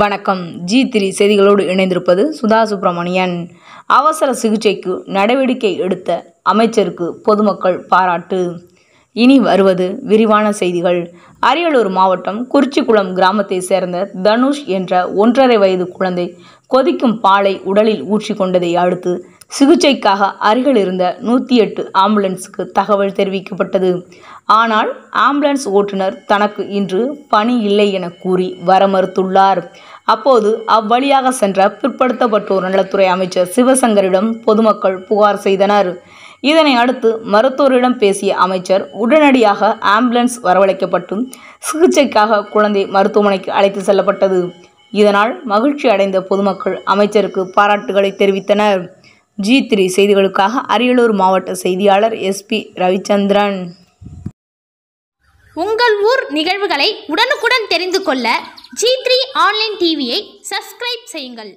வணக்கம் ஜி திரி செய்திகளோடு இணைந்திருப்பது சுதா சுப்பிரமணியன் அவசர சிகிச்சைக்கு நடவடிக்கை எடுத்த அமைச்சருக்கு பொதுமக்கள் பாராட்டு இனி வருவது விரிவான செய்திகள் அரியலூர் மாவட்டம் குறிச்சிக்குளம் கிராமத்தை சேர்ந்த தனுஷ் என்ற ஒன்றரை வயது குழந்தை கொதிக்கும் பாலை உடலில் ஊற்றி கொண்டதை அடுத்து சிகிச்சைக்காக அருகில் இருந்த நூற்றி எட்டு ஆம்புலன்ஸுக்கு தகவல் தெரிவிக்கப்பட்டது ஆனால் ஆம்புலன்ஸ் ஓட்டுநர் தனக்கு இன்று பணி இல்லை என கூறி வர மறுத்துள்ளார் அப்போது அவ்வழியாக சென்ற பிற்படுத்தப்பட்டோர் நலத்துறை அமைச்சர் சிவசங்கரிடம் பொதுமக்கள் புகார் செய்தனர் இதனை அடுத்து மருத்துவரிடம் பேசிய அமைச்சர் உடனடியாக ஆம்புலன்ஸ் வரவழைக்கப்பட்டு சிகிச்சைக்காக குழந்தை மருத்துவமனைக்கு அழைத்து செல்லப்பட்டது இதனால் மகிழ்ச்சி அடைந்த பொதுமக்கள் அமைச்சருக்கு பாராட்டுகளை தெரிவித்தனர் ஜி த்ரீ செய்திகளுக்காக அரியலூர் மாவட்ட செய்தியாளர் எஸ்பி ரவிச்சந்திரன் உங்கள் ஊர் நிகழ்வுகளை உடனுக்குடன் தெரிந்து கொள்ள ஜி த்ரீ ஆன்லைன் டிவியை சப்ஸ்கிரைப் செய்யுங்கள்